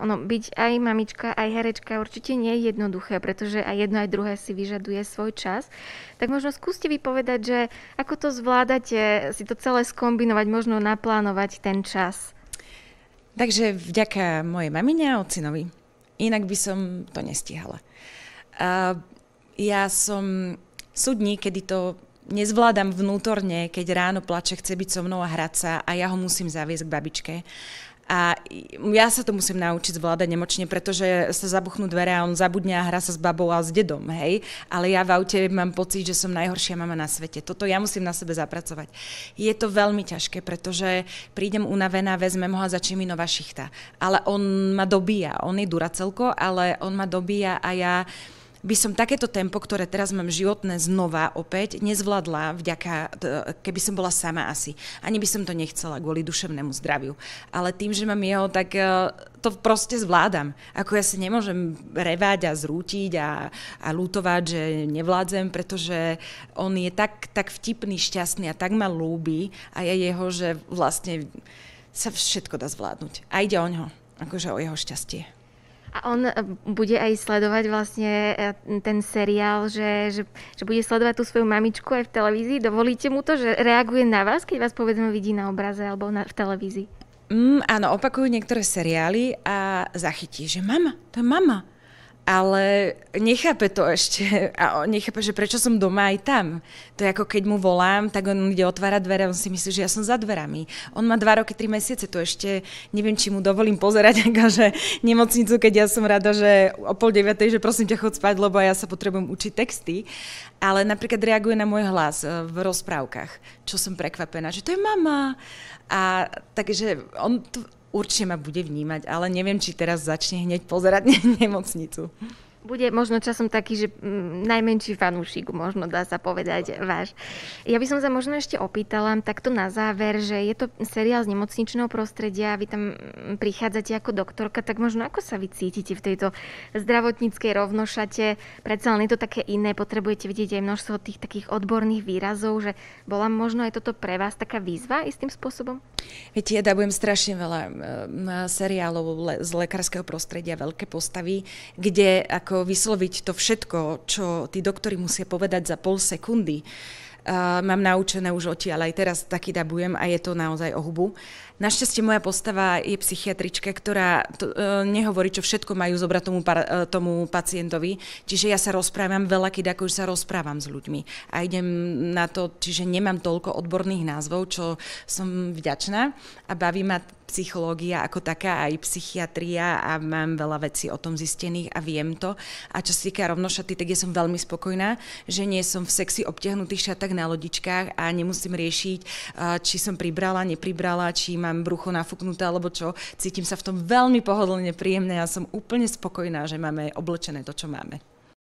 ono byť aj mamička, aj herečka určite nie je jednoduché, pretože aj jedno, aj druhé si vyžaduje svoj čas. Tak možno skúste vypovedať, že ako to zvládate, si to celé skombinovať, možno naplánovať ten čas. Takže vďaka mojej mamine a otcinovi. Inak by som to nestihala. A ja som súdní, kedy to nezvládam vnútorne, keď ráno plače, chce byť so mnou a hrať sa a ja ho musím zaviesť k babičke. A ja sa to musím naučiť zvládať nemočne, pretože sa zabuchnú dvere a on zabudne a hra sa s babou a s dedom, hej. Ale ja v aute mám pocit, že som najhoršia mama na svete. Toto ja musím na sebe zapracovať. Je to veľmi ťažké, pretože prídem unavená, vezmem ho a začne mi nová šichta. Ale on ma dobíja. On je duracelko, ale on ma dobíja a ja by som takéto tempo, ktoré teraz mám životné znova opäť, nezvládla vďaka, keby som bola sama asi. Ani by som to nechcela kvôli duševnému zdraviu. Ale tým, že mám jeho, tak e, to proste zvládam. Ako ja sa nemôžem revať a zrútiť a, a lutovať, že nevládzem, pretože on je tak, tak vtipný, šťastný a tak ma lúbi a je jeho, že vlastne sa všetko dá zvládnuť. A ide o ňo, akože o jeho šťastie. A on e, bude aj sledovať vlastne e, ten seriál, že, že, že bude sledovať tú svoju mamičku aj v televízii? Dovolíte mu to, že reaguje na vás, keď vás povedzme vidí na obraze alebo na, v televízii? Mm, áno, opakujú niektoré seriály a zachytí, že mama, to je mama ale nechápe to ešte a nechápe, že prečo som doma aj tam. To je ako keď mu volám, tak on ide otvárať dvere, on si myslí, že ja som za dverami. On má dva roky, tri mesiace, to ešte neviem, či mu dovolím pozerať akože nemocnicu, keď ja som rada, že o pol deviatej, že prosím ťa chod spať, lebo ja sa potrebujem učiť texty. Ale napríklad reaguje na môj hlas e, v rozprávkach, čo som prekvapená, že to je mama. A takže on to určite ma bude vnímať, ale neviem, či teraz začne hneď pozerať nemocnicu. Bude možno časom taký, že mm, najmenší fanúšik, možno dá sa povedať váš. Ja by som sa možno ešte opýtala takto na záver, že je to seriál z nemocničného prostredia, vy tam mm, prichádzate ako doktorka, tak možno ako sa vy cítite v tejto zdravotníckej rovnošate? Predsa len je to také iné, potrebujete vidieť aj množstvo tých takých odborných výrazov, že bola možno aj toto pre vás taká výzva istým spôsobom? Viete, ja dabujem strašne veľa eh, seriálov z lekárskeho prostredia, veľké postavy, kde ako vysloviť to všetko, čo tí doktory musia povedať za pol sekundy, Uh, mám naučené už ale aj teraz taký dabujem a je to naozaj o hubu. Našťastie moja postava je psychiatrička, ktorá to, uh, nehovorí, čo všetko majú zobrať tomu, uh, tomu pacientovi, čiže ja sa rozprávam veľa, keď ako sa rozprávam s ľuďmi a idem na to, čiže nemám toľko odborných názvov, čo som vďačná a baví ma psychológia ako taká, aj psychiatria a mám veľa vecí o tom zistených a viem to. A čo sa týka rovnošaty, tak ja som veľmi spokojná, že nie som v sexy obtiahnutých šatách na lodičkách a nemusím riešiť, eh, či som pribrala, nepribrala, či mám brucho nafúknuté alebo čo. Cítim sa v tom veľmi pohodlne, príjemne a som úplne spokojná, že máme oblečené to, čo máme.